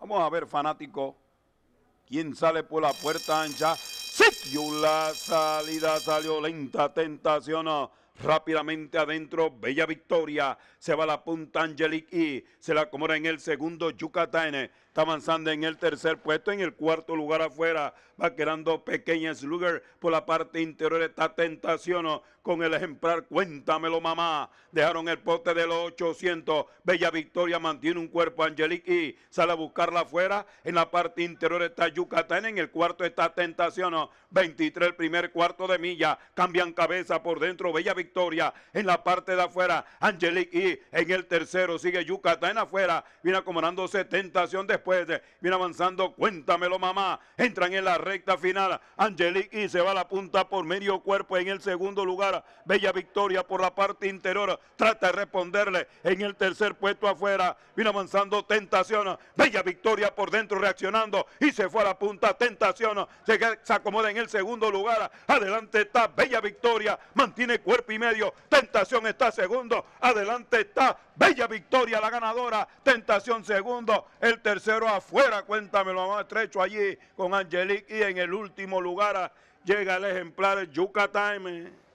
Vamos a ver, fanático. ¿Quién sale por la puerta ancha? Y la salida salió lenta, tentación. Rápidamente adentro, Bella Victoria. Se va a la punta Angelic y se la acomoda en el segundo Yucatán. Está avanzando en el tercer puesto. En el cuarto lugar afuera va quedando Pequeña Slugger. Por la parte interior está Tentación con el ejemplar Cuéntamelo Mamá. Dejaron el poste de los 800. Bella Victoria mantiene un cuerpo Angelique y sale a buscarla afuera. En la parte interior está Yucatán. En el cuarto está Tentación. 23 el primer cuarto de milla. Cambian cabeza por dentro. Bella Victoria victoria en la parte de afuera. Angelic y en el tercero sigue Yucatán afuera. Viene acomodándose tentación después. De, viene avanzando. Cuéntamelo, mamá. Entran en la recta final. Angelic y se va a la punta por medio cuerpo en el segundo lugar. Bella victoria por la parte interior. Trata de responderle en el tercer puesto afuera. Viene avanzando tentación. Bella victoria por dentro reaccionando. Y se fue a la punta. Tentación. se acomoda en el segundo lugar. Adelante está Bella Victoria. Mantiene cuerpo y medio. Tentación está segundo. Adelante está. Bella victoria la ganadora. Tentación segundo. El tercero afuera. lo más estrecho allí con Angelique. Y en el último lugar llega el ejemplar Yucatán. Eh.